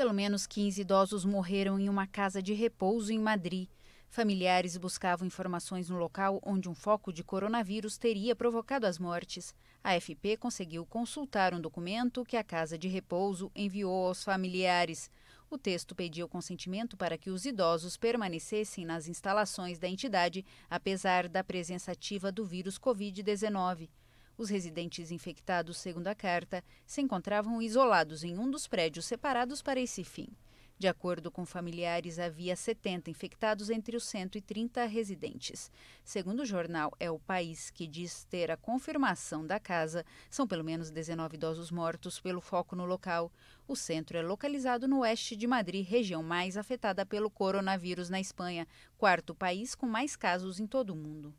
Pelo menos 15 idosos morreram em uma casa de repouso em Madrid. Familiares buscavam informações no local onde um foco de coronavírus teria provocado as mortes. A FP conseguiu consultar um documento que a casa de repouso enviou aos familiares. O texto pedia o consentimento para que os idosos permanecessem nas instalações da entidade, apesar da presença ativa do vírus Covid-19. Os residentes infectados, segundo a carta, se encontravam isolados em um dos prédios separados para esse fim. De acordo com familiares, havia 70 infectados entre os 130 residentes. Segundo o jornal É o País, que diz ter a confirmação da casa, são pelo menos 19 idosos mortos pelo foco no local. O centro é localizado no oeste de Madrid, região mais afetada pelo coronavírus na Espanha, quarto país com mais casos em todo o mundo.